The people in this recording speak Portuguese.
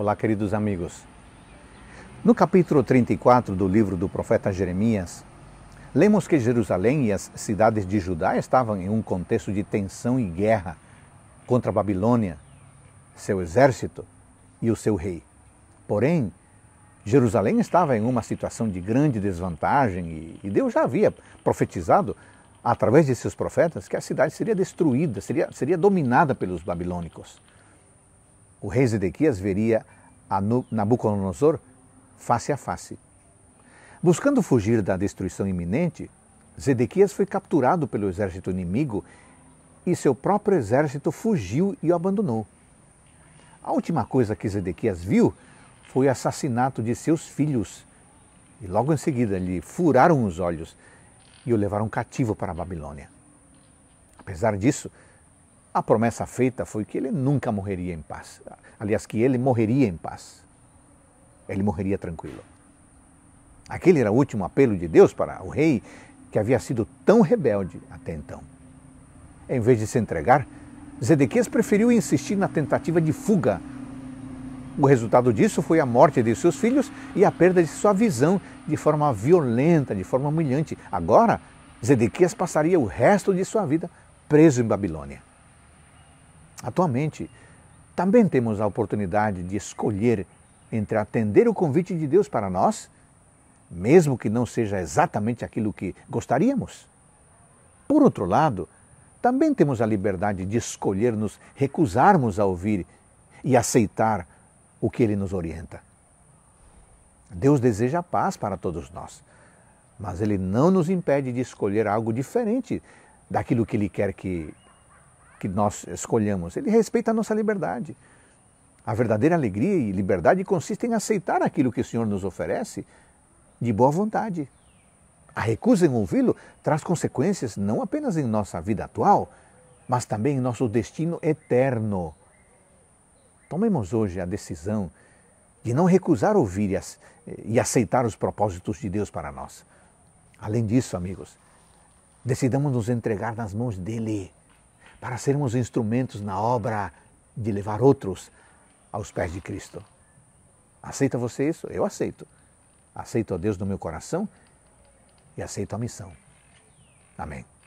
Olá, queridos amigos. No capítulo 34 do livro do profeta Jeremias, lemos que Jerusalém e as cidades de Judá estavam em um contexto de tensão e guerra contra a Babilônia, seu exército e o seu rei. Porém, Jerusalém estava em uma situação de grande desvantagem e Deus já havia profetizado através de seus profetas que a cidade seria destruída, seria, seria dominada pelos babilônicos o rei Zedequias veria Nabucodonosor face a face. Buscando fugir da destruição iminente, Zedequias foi capturado pelo exército inimigo e seu próprio exército fugiu e o abandonou. A última coisa que Zedequias viu foi o assassinato de seus filhos. E logo em seguida lhe furaram os olhos e o levaram cativo para a Babilônia. Apesar disso, a promessa feita foi que ele nunca morreria em paz. Aliás, que ele morreria em paz. Ele morreria tranquilo. Aquele era o último apelo de Deus para o rei que havia sido tão rebelde até então. Em vez de se entregar, Zedequias preferiu insistir na tentativa de fuga. O resultado disso foi a morte de seus filhos e a perda de sua visão de forma violenta, de forma humilhante. Agora, Zedequias passaria o resto de sua vida preso em Babilônia. Atualmente, também temos a oportunidade de escolher entre atender o convite de Deus para nós, mesmo que não seja exatamente aquilo que gostaríamos. Por outro lado, também temos a liberdade de escolher nos recusarmos a ouvir e aceitar o que Ele nos orienta. Deus deseja paz para todos nós, mas Ele não nos impede de escolher algo diferente daquilo que Ele quer que que nós escolhamos, ele respeita a nossa liberdade. A verdadeira alegria e liberdade consiste em aceitar aquilo que o Senhor nos oferece de boa vontade. A recusa em ouvi-lo traz consequências não apenas em nossa vida atual, mas também em nosso destino eterno. Tomemos hoje a decisão de não recusar ouvir e aceitar os propósitos de Deus para nós. Além disso, amigos, decidamos nos entregar nas mãos dele para sermos instrumentos na obra de levar outros aos pés de Cristo. Aceita você isso? Eu aceito. Aceito a Deus no meu coração e aceito a missão. Amém.